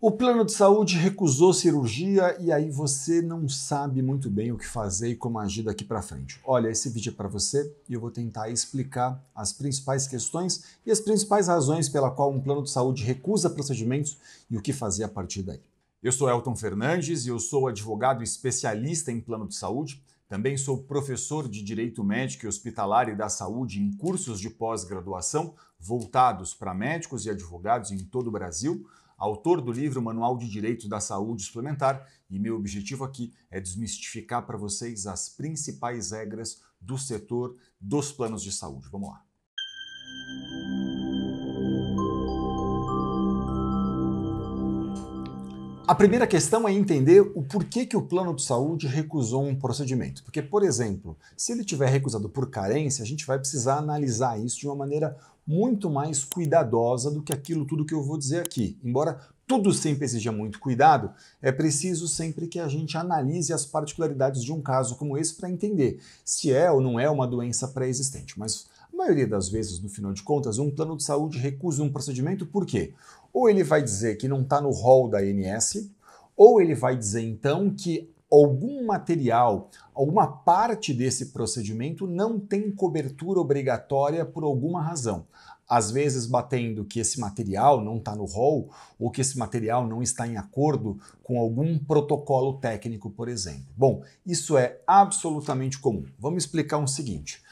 O plano de saúde recusou cirurgia e aí você não sabe muito bem o que fazer e como agir daqui para frente. Olha, esse vídeo é para você e eu vou tentar explicar as principais questões e as principais razões pela qual um plano de saúde recusa procedimentos e o que fazer a partir daí. Eu sou Elton Fernandes e eu sou advogado especialista em plano de saúde. Também sou professor de Direito Médico e Hospitalar e da Saúde em cursos de pós-graduação voltados para médicos e advogados em todo o Brasil autor do livro Manual de Direitos da Saúde Suplementar, e meu objetivo aqui é desmistificar para vocês as principais regras do setor dos planos de saúde. Vamos lá. A primeira questão é entender o porquê que o plano de saúde recusou um procedimento. Porque, por exemplo, se ele tiver recusado por carência, a gente vai precisar analisar isso de uma maneira muito mais cuidadosa do que aquilo tudo que eu vou dizer aqui. Embora tudo sempre exija muito cuidado, é preciso sempre que a gente analise as particularidades de um caso como esse para entender se é ou não é uma doença pré-existente. Mas a maioria das vezes, no final de contas, um plano de saúde recusa um procedimento por quê? Ou ele vai dizer que não está no rol da ANS, ou ele vai dizer então que algum material, alguma parte desse procedimento não tem cobertura obrigatória por alguma razão. Às vezes, batendo que esse material não está no rol ou que esse material não está em acordo com algum protocolo técnico, por exemplo. Bom, isso é absolutamente comum. Vamos explicar o um seguinte.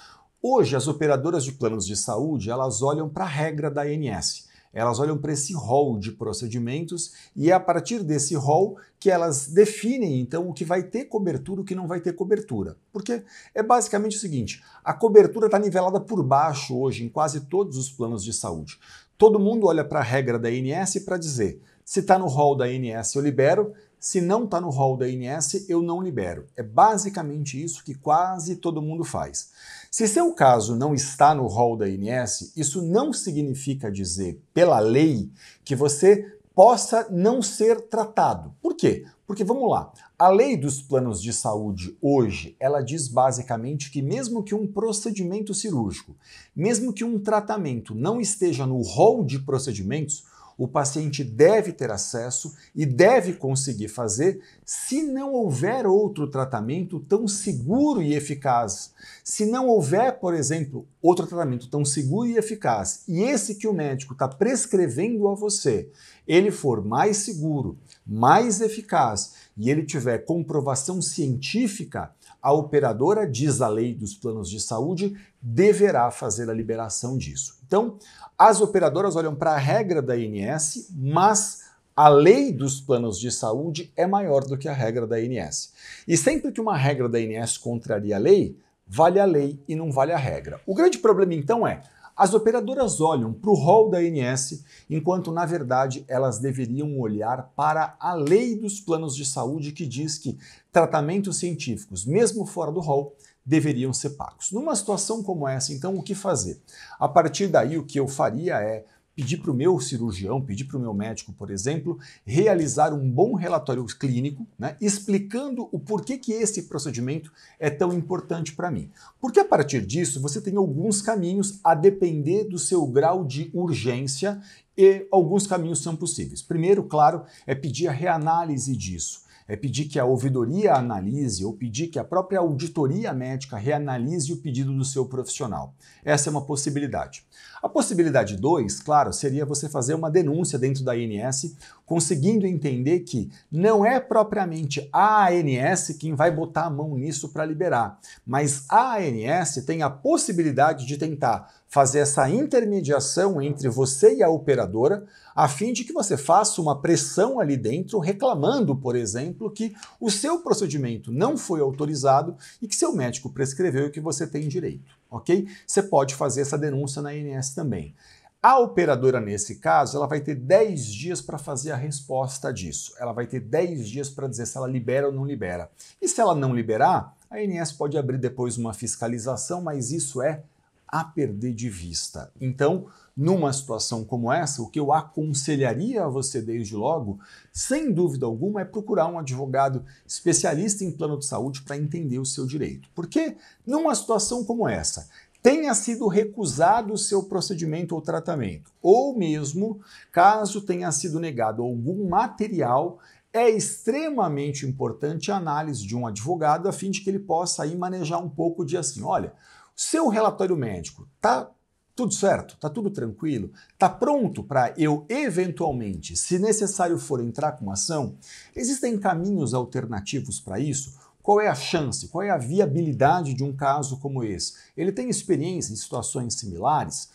Hoje, as operadoras de planos de saúde elas olham para a regra da ANS, elas olham para esse rol de procedimentos e é a partir desse rol que elas definem então o que vai ter cobertura e o que não vai ter cobertura. Porque é basicamente o seguinte: a cobertura está nivelada por baixo hoje em quase todos os planos de saúde. Todo mundo olha para a regra da INS para dizer se está no rol da INS eu libero, se não está no rol da INS, eu não libero. É basicamente isso que quase todo mundo faz. Se seu caso não está no rol da INS, isso não significa dizer, pela lei, que você possa não ser tratado. Por quê? Porque vamos lá, a lei dos planos de saúde hoje, ela diz basicamente que mesmo que um procedimento cirúrgico, mesmo que um tratamento não esteja no rol de procedimentos, o paciente deve ter acesso e deve conseguir fazer se não houver outro tratamento tão seguro e eficaz. Se não houver, por exemplo, outro tratamento tão seguro e eficaz e esse que o médico está prescrevendo a você, ele for mais seguro, mais eficaz e ele tiver comprovação científica, a operadora, diz a lei dos planos de saúde, deverá fazer a liberação disso. Então, as operadoras olham para a regra da INS, mas a lei dos planos de saúde é maior do que a regra da INS. E sempre que uma regra da INS contraria a lei, vale a lei e não vale a regra. O grande problema então é as operadoras olham para o rol da ANS, enquanto na verdade elas deveriam olhar para a lei dos planos de saúde que diz que tratamentos científicos, mesmo fora do rol, deveriam ser pagos. Numa situação como essa, então, o que fazer? A partir daí, o que eu faria é pedir para o meu cirurgião, pedir para o meu médico, por exemplo, realizar um bom relatório clínico, né, explicando o porquê que esse procedimento é tão importante para mim. Porque a partir disso você tem alguns caminhos a depender do seu grau de urgência e alguns caminhos são possíveis. Primeiro, claro, é pedir a reanálise disso é pedir que a ouvidoria analise ou pedir que a própria auditoria médica reanalise o pedido do seu profissional. Essa é uma possibilidade. A possibilidade 2, claro, seria você fazer uma denúncia dentro da ANS, conseguindo entender que não é propriamente a ANS quem vai botar a mão nisso para liberar, mas a ANS tem a possibilidade de tentar fazer essa intermediação entre você e a operadora, a fim de que você faça uma pressão ali dentro, reclamando, por exemplo, que o seu procedimento não foi autorizado e que seu médico prescreveu e que você tem direito ok? Você pode fazer essa denúncia na INSS também. A operadora, nesse caso, ela vai ter 10 dias para fazer a resposta disso. Ela vai ter 10 dias para dizer se ela libera ou não libera. E se ela não liberar, a INSS pode abrir depois uma fiscalização, mas isso é a perder de vista. Então, numa situação como essa, o que eu aconselharia a você desde logo, sem dúvida alguma, é procurar um advogado especialista em plano de saúde para entender o seu direito. Porque numa situação como essa, tenha sido recusado o seu procedimento ou tratamento, ou mesmo caso tenha sido negado algum material, é extremamente importante a análise de um advogado a fim de que ele possa aí manejar um pouco de assim, olha, seu relatório médico tá tudo certo, tá tudo tranquilo, tá pronto para eu eventualmente, se necessário for entrar com ação, existem caminhos alternativos para isso. Qual é a chance, qual é a viabilidade de um caso como esse? Ele tem experiência em situações similares?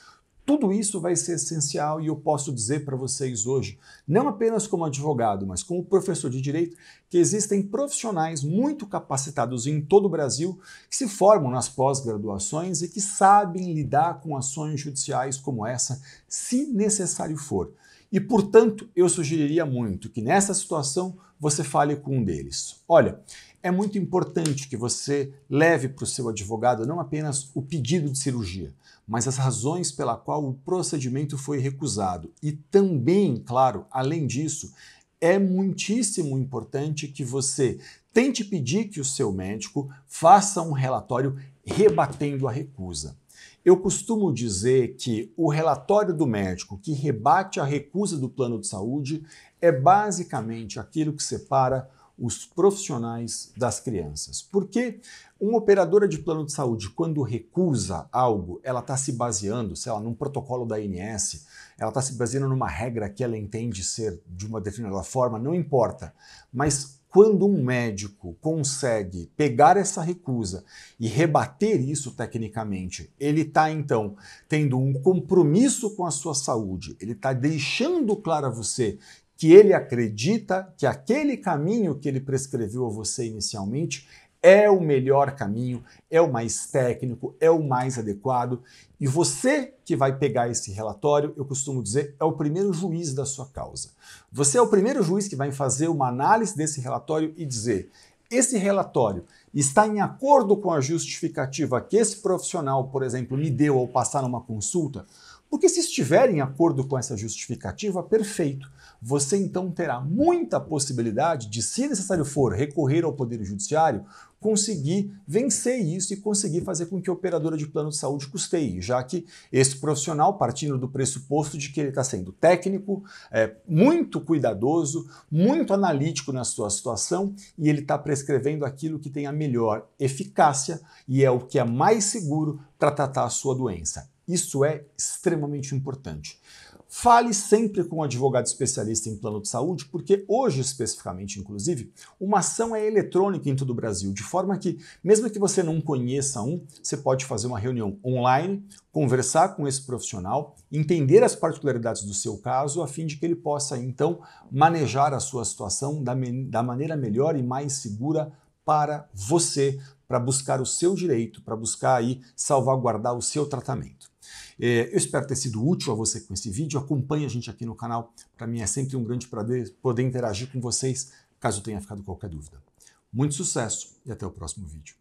Tudo isso vai ser essencial e eu posso dizer para vocês hoje, não apenas como advogado, mas como professor de direito, que existem profissionais muito capacitados em todo o Brasil que se formam nas pós-graduações e que sabem lidar com ações judiciais como essa, se necessário for. E, portanto, eu sugeriria muito que nessa situação você fale com um deles. Olha, é muito importante que você leve para o seu advogado não apenas o pedido de cirurgia, mas as razões pela qual o procedimento foi recusado. E também, claro, além disso, é muitíssimo importante que você tente pedir que o seu médico faça um relatório rebatendo a recusa. Eu costumo dizer que o relatório do médico que rebate a recusa do plano de saúde é basicamente aquilo que separa os profissionais das crianças. Porque uma operadora de plano de saúde, quando recusa algo, ela está se baseando, sei lá, num protocolo da INS, ela está se baseando numa regra que ela entende ser de uma determinada forma, não importa. Mas quando um médico consegue pegar essa recusa e rebater isso tecnicamente, ele está então tendo um compromisso com a sua saúde, ele está deixando claro a você que ele acredita que aquele caminho que ele prescreveu a você inicialmente é o melhor caminho, é o mais técnico, é o mais adequado. E você que vai pegar esse relatório, eu costumo dizer, é o primeiro juiz da sua causa. Você é o primeiro juiz que vai fazer uma análise desse relatório e dizer: esse relatório está em acordo com a justificativa que esse profissional, por exemplo, me deu ao passar numa consulta? Porque se estiver em acordo com essa justificativa, perfeito. Você então terá muita possibilidade de, se necessário for, recorrer ao Poder Judiciário, conseguir vencer isso e conseguir fazer com que a operadora de plano de saúde custeie, já que esse profissional, partindo do pressuposto de que ele está sendo técnico, é, muito cuidadoso, muito analítico na sua situação e ele está prescrevendo aquilo que tem a melhor eficácia e é o que é mais seguro para tratar a sua doença. Isso é extremamente importante. Fale sempre com um advogado especialista em plano de saúde, porque hoje, especificamente, inclusive, uma ação é eletrônica em todo o Brasil, de forma que, mesmo que você não conheça um, você pode fazer uma reunião online, conversar com esse profissional, entender as particularidades do seu caso, a fim de que ele possa, então, manejar a sua situação da, da maneira melhor e mais segura para você, para buscar o seu direito, para buscar aí salvaguardar o seu tratamento. É, eu espero ter sido útil a você com esse vídeo. Acompanhe a gente aqui no canal. Para mim é sempre um grande prazer poder interagir com vocês, caso tenha ficado qualquer dúvida. Muito sucesso e até o próximo vídeo.